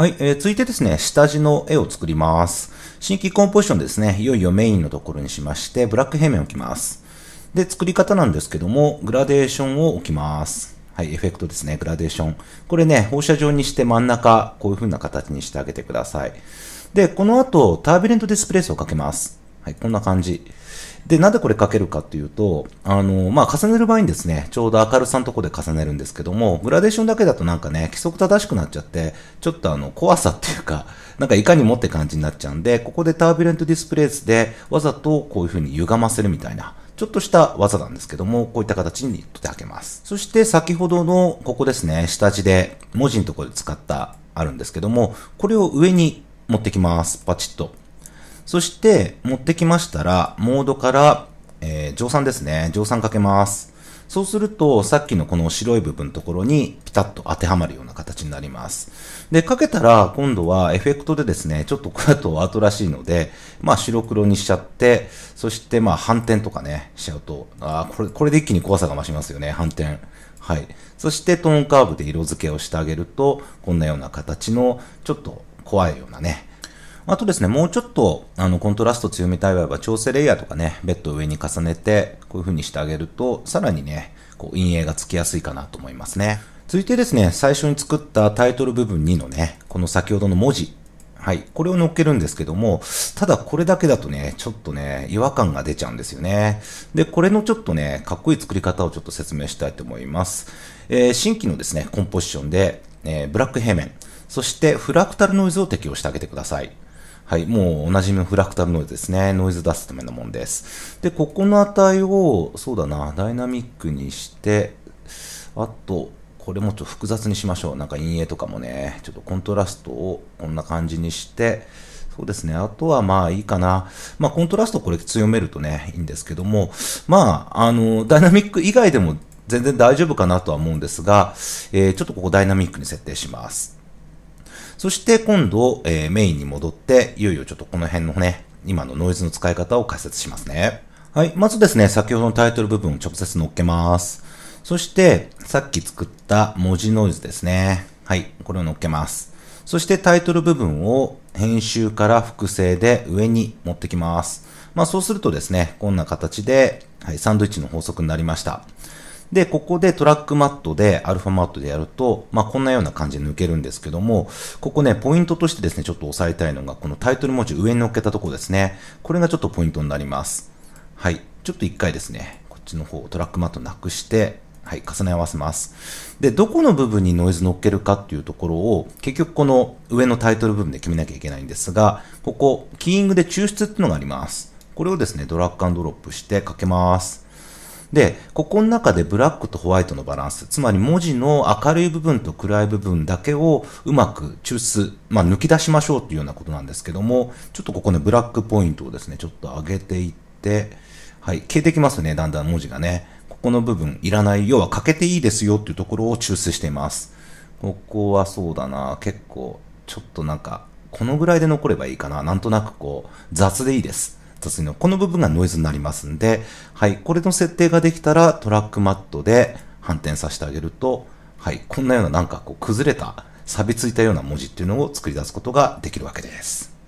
はい、えー、続いてですね、下地の絵を作ります。新規コンポジションですね、いよいよメインのところにしまして、ブラック平面を置きます。で、作り方なんですけども、グラデーションを置きます。はい、エフェクトですね、グラデーション。これね、放射状にして真ん中、こういう風な形にしてあげてください。で、この後、タービレントディスプレイスをかけます。はい、こんな感じ。で、なんでこれ書けるかっていうと、あの、まあ、重ねる場合にですね、ちょうど明るさのとこで重ねるんですけども、グラデーションだけだとなんかね、規則正しくなっちゃって、ちょっとあの、怖さっていうか、なんかいかにもって感じになっちゃうんで、ここでタービレントディスプレイスで、わざとこういう風に歪ませるみたいな、ちょっとした技なんですけども、こういった形に取ってあげます。そして先ほどの、ここですね、下地で、文字のところで使った、あるんですけども、これを上に持ってきます。パチッと。そして、持ってきましたら、モードから、えー、乗算ですね。乗算かけます。そうすると、さっきのこの白い部分のところにピタッと当てはまるような形になります。で、かけたら、今度はエフェクトでですね、ちょっとこれだと後らしいので、まあ白黒にしちゃって、そしてまあ反転とかね、しちゃうと、ああ、これ、これで一気に怖さが増しますよね、反転。はい。そしてトーンカーブで色付けをしてあげると、こんなような形の、ちょっと怖いようなね、あとですね、もうちょっと、あの、コントラスト強めたい場合は、調整レイヤーとかね、ベッドを上に重ねて、こういう風にしてあげると、さらにね、こう、陰影がつきやすいかなと思いますね。続いてですね、最初に作ったタイトル部分2のね、この先ほどの文字はい。これを乗っけるんですけども、ただこれだけだとね、ちょっとね、違和感が出ちゃうんですよね。で、これのちょっとね、かっこいい作り方をちょっと説明したいと思います。えー、新規のですね、コンポジションで、えー、ブラック平面、そしてフラクタルノイズを適用してあげてください。はい、もうおなじみのフラクタルノイズですね。ノイズ出すためのもんです。で、ここの値を、そうだな、ダイナミックにして、あと、これもちょっと複雑にしましょう。なんか陰影とかもね、ちょっとコントラストをこんな感じにして、そうですね。あとはまあいいかな。まあコントラストこれ強めるとね、いいんですけども、まあ、あの、ダイナミック以外でも全然大丈夫かなとは思うんですが、えー、ちょっとここダイナミックに設定します。そして今度、えー、メインに戻って、いよいよちょっとこの辺のね、今のノイズの使い方を解説しますね。はい。まずですね、先ほどのタイトル部分を直接乗っけます。そして、さっき作った文字ノイズですね。はい。これを乗っけます。そしてタイトル部分を編集から複製で上に持ってきます。まあそうするとですね、こんな形で、はい、サンドイッチの法則になりました。で、ここでトラックマットで、アルファマットでやると、まあ、こんなような感じで抜けるんですけども、ここね、ポイントとしてですね、ちょっと押さえたいのが、このタイトル文字上に乗っけたところですね。これがちょっとポイントになります。はい。ちょっと一回ですね、こっちの方、トラックマットなくして、はい、重ね合わせます。で、どこの部分にノイズ乗っけるかっていうところを、結局この上のタイトル部分で決めなきゃいけないんですが、ここ、キーイングで抽出っていうのがあります。これをですね、ドラッグアンドロップしてかけます。で、ここの中でブラックとホワイトのバランス、つまり文字の明るい部分と暗い部分だけをうまく抽出、まあ、抜き出しましょうっていうようなことなんですけども、ちょっとここね、ブラックポイントをですね、ちょっと上げていって、はい、消えてきますね、だんだん文字がね。ここの部分、いらない、要は欠けていいですよっていうところを抽出しています。ここはそうだな、結構、ちょっとなんか、このぐらいで残ればいいかな。なんとなくこう、雑でいいです。た次のこの部分がノイズになりますんで、はい、これの設定ができたらトラックマットで反転させてあげると、はい、こんなようななんかこう崩れた、錆びついたような文字っていうのを作り出すことができるわけです。